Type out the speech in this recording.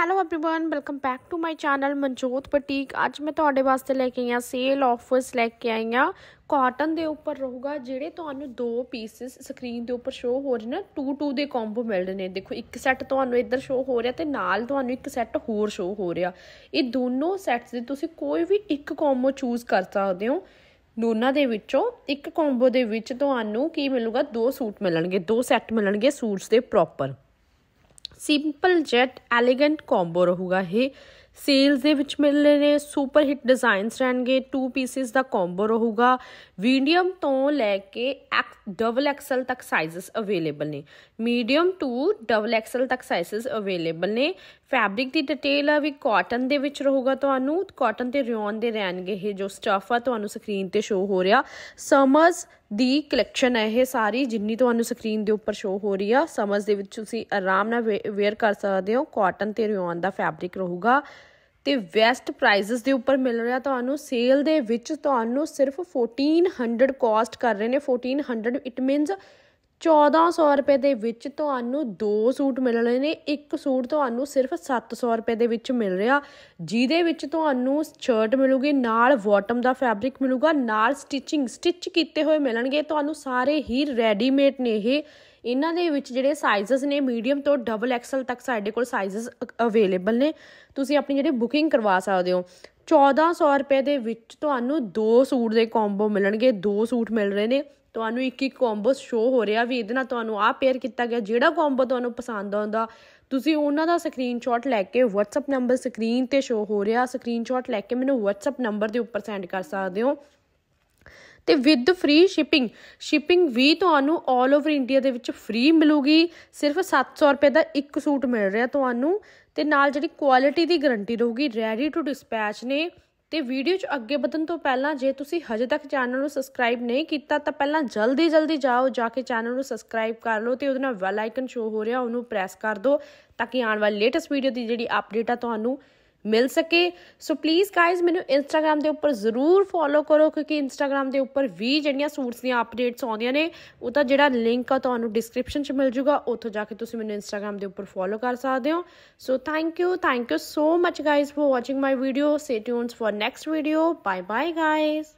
hello everyone welcome back to my channel Manjot boutique ਅੱਜ ਮੈਂ ਤੁਹਾਡੇ ਵਾਸਤੇ ਲੈ ਕੇ ਆਈਆਂ ਸੇਲ ਆਫਰਸ ਲੈ ਕੇ ਆਈਆਂ ਕਾਟਨ ਦੇ ਉੱਪਰ ਰਹੂਗਾ ਜਿਹੜੇ ਤੁਹਾਨੂੰ ਦੋ ਪੀਸਸ ਸਕਰੀਨ ਦੇ ਉੱਪਰ ਸ਼ੋ ਹੋ ਰਹੇ ਨੇ 2 2 ਦੇ ਕੰਬੋ ਮਿਲ ਰਹੇ ਨੇ ਦੇਖੋ ਇੱਕ ਸੈੱਟ ਤੁਹਾਨੂੰ ਇੱਧਰ ਸ਼ੋ ਹੋ ਰਿਹਾ ਤੇ ਨਾਲ ਤੁਹਾਨੂੰ ਇੱਕ ਸੈੱਟ ਹੋਰ ਸ਼ੋ ਹੋ ਰਿਹਾ ਇਹ ਦੋਨੋਂ ਸੈੱਟਸ ਦੇ ਤੁਸੀਂ ਕੋਈ ਵੀ ਇੱਕ ਕੰਬੋ ਚੂਜ਼ ਕਰ ਸਕਦੇ ਹੋ ਦੋਨਾਂ ਦੇ ਵਿੱਚੋਂ ਇੱਕ ਕੰਬੋ ਦੇ ਵਿੱਚ ਤੁਹਾਨੂੰ ਕੀ ਮਿਲੂਗਾ ਦੋ ਸੂਟ ਮਿਲਣਗੇ ਦੋ ਸੈੱਟ ਮਿਲਣਗੇ ਸੂਟਸ ਦੇ proper simple yet elegant combo ਰਹੂਗਾ ਇਹ ਸੇਲਸ ਦੇ ਵਿੱਚ ਮਿਲ ਰਹੇ ਨੇ ਸੁਪਰ ਹਿੱਟ ਡਿਜ਼ਾਈਨਸ ਰਹਿਣਗੇ 2 ਪੀਸਿਸ ਦਾ ਕੰਬੋ ਰਹੂਗਾ ਮੀਡੀਅਮ ਤੋਂ ਲੈ ਕੇ ਡਬਲ ਐਕਸਲ ਤੱਕ ਸਾਈਜ਼ਸ ਅਵੇਲੇਬਲ ਨੇ ਮੀਡੀਅਮ ਟੂ ਡਬਲ ਐਕਸਲ ਤੱਕ ਸਾਈਜ਼ਸ ਅਵੇਲੇਬਲ ਨੇ ਫੈਬਰਿਕ ਦੀ ਡਿਟੇਲ ਆ ਵੀ ਕਾਟਨ ਦੇ ਵਿੱਚ ਰਹੂਗਾ ਤੁਹਾਨੂੰ ਕਾਟਨ ਤੇ ਰਿਓਨ ਦੇ ਰਹਿਣਗੇ ਇਹ ਜੋ ਸਟਫ ਆ ਤੁਹਾਨੂੰ ਸਕਰੀਨ ਤੇ ਸ਼ੋ ਹੋ ਰਿਹਾ ਸਮਰਸ ਦੀ ਕਲੈਕਸ਼ਨ ਹੈ ਇਹ ਸਾਰੀ ਜਿੰਨੀ ਤੁਹਾਨੂੰ ਸਕਰੀਨ ਦੇ ਉੱਪਰ ਸ਼ੋ ਹੋ ਰਹੀ ਆ ਸਮਝ ਦੇ ਵਿੱਚ ਤੁਸੀਂ ਆਰਾਮ ਨਾਲ ਵੇਅਰ ਕਰ ਸਕਦੇ ਹੋ ਕਾਟਨ ਤੇ ਰਿਓਨ ਦਾ ਫੈਬਰਿਕ ਰਹੂਗਾ ਤੇ ਵੈਸਟ ਪ੍ਰਾਈਸਸ ਦੇ ਉੱਪਰ ਮਿਲ ਰਿਹਾ ਤੁਹਾਨੂੰ ਸੇਲ ਦੇ ਵਿੱਚ ਤੁਹਾਨੂੰ ਸਿਰਫ 1400 ਕਾਸਟ ਕਰ ਰਹੇ ਨੇ 1400 ਇਟ ਮੀਨਸ 1400 ਰੁਪਏ ਦੇ ਵਿੱਚ ਤੁਹਾਨੂੰ ਦੋ ਸੂਟ ਮਿਲਣੇ ਨੇ ਇੱਕ ਸੂਟ ਤੁਹਾਨੂੰ ਸਿਰਫ 700 ਰੁਪਏ ਦੇ ਵਿੱਚ ਮਿਲ ਰਿਹਾ ਜਿਹਦੇ ਵਿੱਚ ਤੁਹਾਨੂੰ ਸ਼ਰਟ ਮਿਲੂਗੀ ਨਾਲ ਬਾਟਮ ਦਾ ਫੈਬਰਿਕ ਮਿਲੂਗਾ ਨਾਲ ਸਟਿਚਿੰਗ ਸਟਿਚ ਕੀਤੇ ਹੋਏ ਮਿਲਣਗੇ ਤੁਹਾਨੂੰ ਸਾਰੇ ਹੀ ਰੈਡੀਮੇਡ ਨੇ ਇਹ ਇਹਨਾਂ ਦੇ ਵਿੱਚ ਜਿਹੜੇ ਸਾਈਜ਼ਸ ਨੇ ਮੀਡੀਅਮ ਤੋਂ ਡਬਲ ਐਕਸਲ ਤੱਕ ਸਾਡੇ ਕੋਲ ਸਾਈਜ਼ਸ ਅਵੇਲੇਬਲ ਨੇ ਤੁਸੀਂ ਆਪਣੀ ਜਿਹੜੀ ਬੁਕਿੰਗ ਕਰਵਾ ਸਕਦੇ ਹੋ 1400 ਰੁਪਏ ਦੇ ਵਿੱਚ ਤੁਹਾਨੂੰ ਦੋ ਸੂਟ ਦੇ ਕੰਬੋ ਮਿਲਣਗੇ ਦੋ ਸੂਟ ਮਿਲ ਰਹੇ ਨੇ ਤੁਹਾਨੂੰ ਇੱਕ ਇੱਕ ਕੰਬੋ ਸ਼ੋ ਹੋ ਰਿਹਾ ਵੀ ਇਹਦੇ ਨਾਲ ਤੁਹਾਨੂੰ ਆ ਪੇਅਰ ਕੀਤਾ ਗਿਆ ਜਿਹੜਾ ਕੰਬੋ ਤੁਹਾਨੂੰ ਪਸੰਦ ਆਉਂਦਾ ਤੁਸੀਂ ਉਹਨਾਂ ਦਾ ਸਕਰੀਨਸ਼ਾਟ ਲੈ ਕੇ WhatsApp ਨੰਬਰ ਸਕਰੀਨ ਤੇ ਸ਼ੋ ਹੋ ਰਿਹਾ ਸਕਰੀਨਸ਼ਾਟ ਲੈ ਕੇ ਮੈਨੂੰ WhatsApp ਨੰਬਰ ਦੇ ਉੱਪਰ ਸੈਂਡ ਕਰ ਸਕਦੇ ਹੋ ਤੇ ਵਿਦ ਫ੍ਰੀ ਸ਼ਿਪਿੰਗ ਸ਼ਿਪਿੰਗ ਵੀ ਤੁਹਾਨੂੰ 올 ਓਵਰ ਇੰਡੀਆ ਦੇ ਵਿੱਚ ਫ੍ਰੀ ਮਿਲੂਗੀ ਸਿਰਫ 700 ਰੁਪਏ ਦਾ ਇੱਕ ਸੂਟ ਮਿਲ ਰਿਹਾ ਤੁਹਾਨੂੰ ਤੇ ਨਾਲ ਜਿਹੜੀ ਕੁਆਲਿਟੀ ਦੀ ਗਾਰੰਟੀ ਰਹੂਗੀ ਰੈਡੀ ਟੂ ਡਿਸਪੈਚ ਨੇ ਤੇ ਵੀਡੀਓ 'ਚ ਅੱਗੇ ਵਧਣ ਤੋਂ ਪਹਿਲਾਂ ਜੇ ਤੁਸੀਂ ਹਜੇ ਤੱਕ ਚੈਨਲ ਨੂੰ ਸਬਸਕ੍ਰਾਈਬ ਨਹੀਂ ਕੀਤਾ ਤਾਂ ਪਹਿਲਾਂ ਜਲਦੀ ਜਲਦੀ ਜਾਓ ਜਾ ਕੇ ਚੈਨਲ ਨੂੰ ਸਬਸਕ੍ਰਾਈਬ ਕਰ ਲਓ ਤੇ ਉਹਦੇ ਨਾਲ ਬੈਲ ਆਈਕਨ ਸ਼ੋ ਹੋ ਰਿਹਾ ਉਹਨੂੰ ਪ੍ਰੈਸ ਕਰ ਦਿਓ ਤਾਂ ਕਿ ਆਉਣ ਵਾਲੀ ਲੇਟੈਸਟ ਵੀਡੀਓ ਦੀ ਜਿਹੜੀ ਅਪਡੇਟ ਆ ਤੁਹਾਨੂੰ ਮਿਲ ਸਕੇ ਸੋ ਪਲੀਜ਼ ਗਾਇਜ਼ ਮੈਨੂੰ ਇੰਸਟਾਗ੍ਰam ਦੇ ਉੱਪਰ ਜ਼ਰੂਰ ਫੋਲੋ ਕਰੋ ਕਿਉਂਕਿ ਇੰਸਟਾਗ੍ਰam ਦੇ ਉੱਪਰ ਵੀ ਜਿਹੜੀਆਂ ਸੂਟਸ ਦੀਆਂ ਅਪਡੇਟਸ ਆਉਂਦੀਆਂ ਨੇ ਉਹ ਤਾਂ ਜਿਹੜਾ ਲਿੰਕ ਆ ਤੁਹਾਨੂੰ ਡਿਸਕ੍ਰਿਪਸ਼ਨ 'ਚ ਮਿਲ ਜੂਗਾ ਉੱਥੋਂ ਜਾ ਕੇ ਤੁਸੀਂ ਮੈਨੂੰ ਇੰਸਟਾਗ੍ਰam ਦੇ ਉੱਪਰ ਫੋਲੋ ਕਰ ਸਕਦੇ ਹੋ so thank you thank you so much guys for watching my video stay tuned for next video bye bye guys